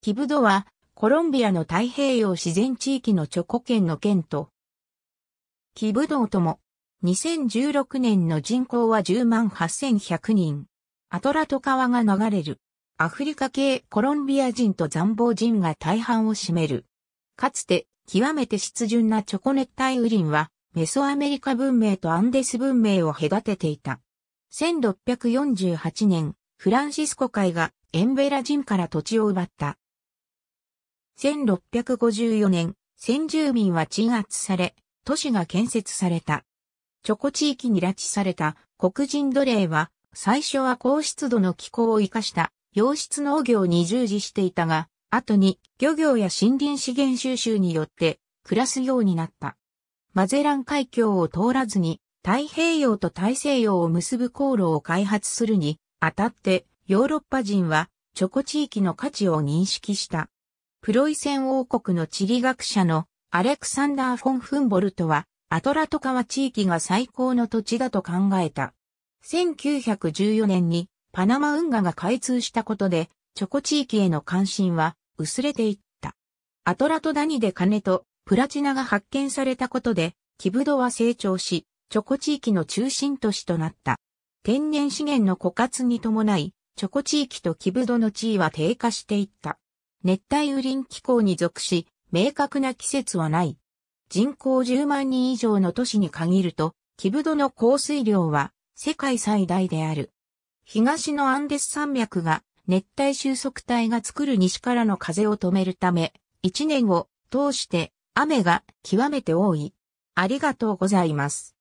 キブドは、コロンビアの太平洋自然地域のチョコ県の県と、キブドとも、2016年の人口は10万8100人。アトラト川が流れる。アフリカ系コロンビア人と残暴人が大半を占める。かつて、極めて湿潤なチョコ熱帯雨林は、メソアメリカ文明とアンデス文明を隔てていた。1648年、フランシスコ海がエンベラ人から土地を奪った。1654年、先住民は鎮圧され、都市が建設された。チョコ地域に拉致された黒人奴隷は、最初は高湿度の気候を生かした洋室農業に従事していたが、後に漁業や森林資源収集によって暮らすようになった。マゼラン海峡を通らずに太平洋と大西洋を結ぶ航路を開発するにあたってヨーロッパ人はチョコ地域の価値を認識した。プロイセン王国の地理学者のアレクサンダー・フォン・フンボルトは、アトラト川地域が最高の土地だと考えた。1914年にパナマ運河が開通したことで、チョコ地域への関心は薄れていった。アトラトダニで金とプラチナが発見されたことで、キブドは成長し、チョコ地域の中心都市となった。天然資源の枯渇に伴い、チョコ地域とキブドの地位は低下していった。熱帯雨林気候に属し、明確な季節はない。人口10万人以上の都市に限ると、キブドの降水量は世界最大である。東のアンデス山脈が熱帯収束帯が作る西からの風を止めるため、一年を通して雨が極めて多い。ありがとうございます。